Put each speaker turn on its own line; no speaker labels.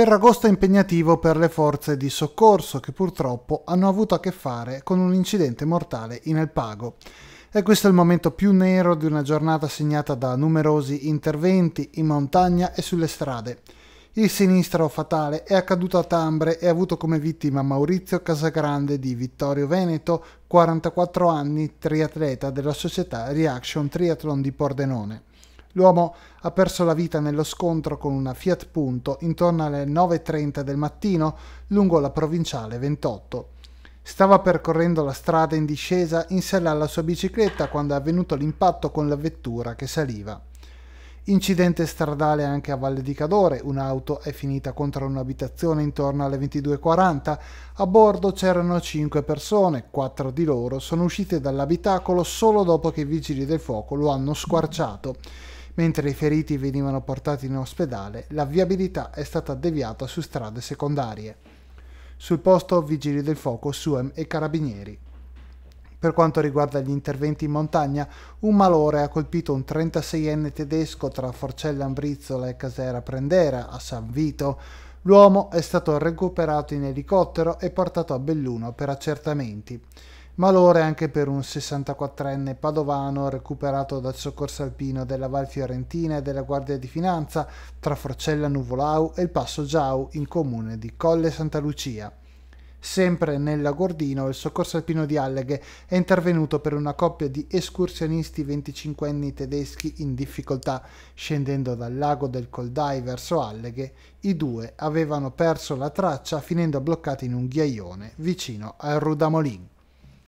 Ferragosto è impegnativo per le forze di soccorso che purtroppo hanno avuto a che fare con un incidente mortale in El Pago. E questo è il momento più nero di una giornata segnata da numerosi interventi in montagna e sulle strade. Il sinistro fatale è accaduto a Tambre e ha avuto come vittima Maurizio Casagrande di Vittorio Veneto, 44 anni, triatleta della società Reaction Triathlon di Pordenone. L'uomo ha perso la vita nello scontro con una Fiat Punto intorno alle 9.30 del mattino lungo la provinciale 28. Stava percorrendo la strada in discesa in sella alla sua bicicletta quando è avvenuto l'impatto con la vettura che saliva. Incidente stradale anche a Valle di Cadore, un'auto è finita contro un'abitazione intorno alle 22.40, a bordo c'erano 5 persone, 4 di loro sono uscite dall'abitacolo solo dopo che i vigili del fuoco lo hanno squarciato. Mentre i feriti venivano portati in ospedale, la viabilità è stata deviata su strade secondarie. Sul posto vigili del fuoco, SUEM e carabinieri. Per quanto riguarda gli interventi in montagna, un malore ha colpito un 36enne tedesco tra Forcella Ambrizzola e Casera Prendera a San Vito. L'uomo è stato recuperato in elicottero e portato a Belluno per accertamenti. Malore anche per un 64enne padovano recuperato dal soccorso alpino della Val Fiorentina e della Guardia di Finanza tra Forcella Nuvolau e il Passo Giau in comune di Colle Santa Lucia. Sempre nel Lagordino, il soccorso alpino di Alleghe è intervenuto per una coppia di escursionisti 25enni tedeschi in difficoltà scendendo dal lago del Coldai verso Alleghe. I due avevano perso la traccia finendo bloccati in un ghiaione vicino al Rudamolin.